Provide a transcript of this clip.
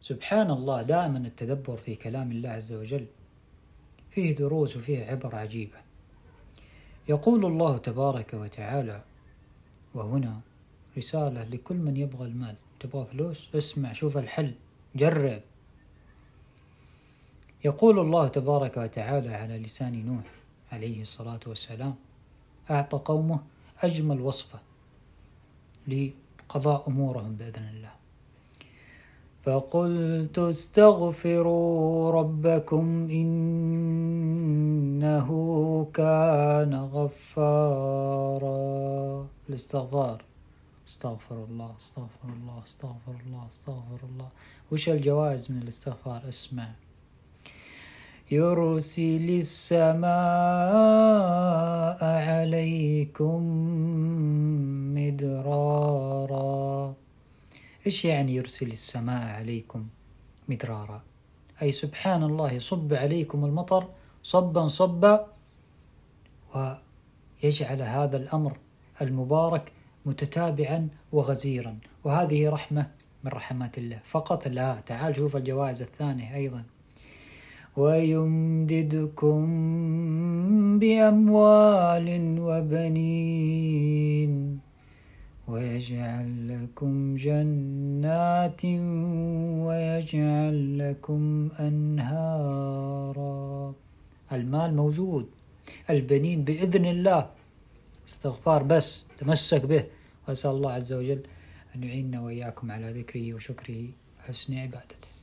سبحان الله دائما التدبر في كلام الله عز وجل فيه دروس وفيه عبر عجيبة يقول الله تبارك وتعالى وهنا رسالة لكل من يبغى المال تبغى فلوس اسمع شوف الحل جرب يقول الله تبارك وتعالى على لسان نوح عليه الصلاة والسلام أعطى قومه أجمل وصفة لقضاء أمورهم بإذن الله فقلت استغفروا ربكم إنه كان غفارا الاستغفار استغفر الله استغفر الله استغفر الله استغفر الله وش الجوائز من الاستغفار اسمع يرسل السماء عليكم مدرارا إيش يعني يرسل السماء عليكم مدرارا أي سبحان الله صب عليكم المطر صبا صبا ويجعل هذا الأمر المبارك متتابعا وغزيرا وهذه رحمة من رحمات الله فقط لا تعال شوف الجوائز الثانية أيضا ويمددكم بأموال وبنين ويجعل لكم جنات ويجعل لكم أنهارا المال موجود البنين بإذن الله استغفار بس تمسك به وأسأل الله عز وجل أن يعيننا وإياكم على ذكره وشكره وحسن عبادته